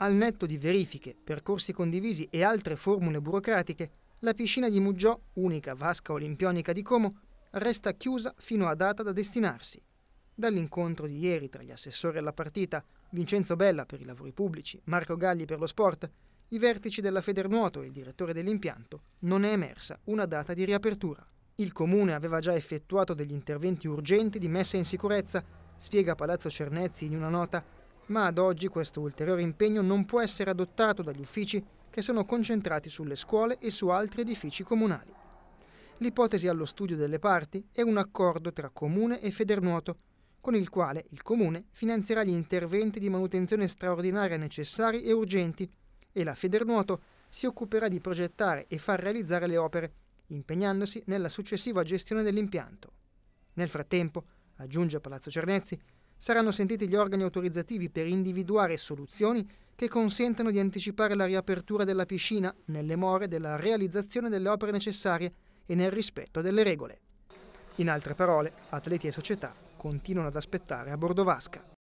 al netto di verifiche, percorsi condivisi e altre formule burocratiche, la piscina di Muggiò, unica vasca olimpionica di Como, resta chiusa fino a data da destinarsi. Dall'incontro di ieri tra gli assessori alla partita, Vincenzo Bella per i lavori pubblici, Marco Galli per lo sport, i vertici della Federnuoto e il direttore dell'impianto, non è emersa una data di riapertura. Il comune aveva già effettuato degli interventi urgenti di messa in sicurezza, spiega Palazzo Cernezzi in una nota ma ad oggi questo ulteriore impegno non può essere adottato dagli uffici che sono concentrati sulle scuole e su altri edifici comunali. L'ipotesi allo studio delle parti è un accordo tra Comune e Federnuoto, con il quale il Comune finanzierà gli interventi di manutenzione straordinaria necessari e urgenti e la Federnuoto si occuperà di progettare e far realizzare le opere, impegnandosi nella successiva gestione dell'impianto. Nel frattempo, aggiunge Palazzo Cernezzi, Saranno sentiti gli organi autorizzativi per individuare soluzioni che consentano di anticipare la riapertura della piscina nelle more della realizzazione delle opere necessarie e nel rispetto delle regole. In altre parole, atleti e società continuano ad aspettare a Bordovasca.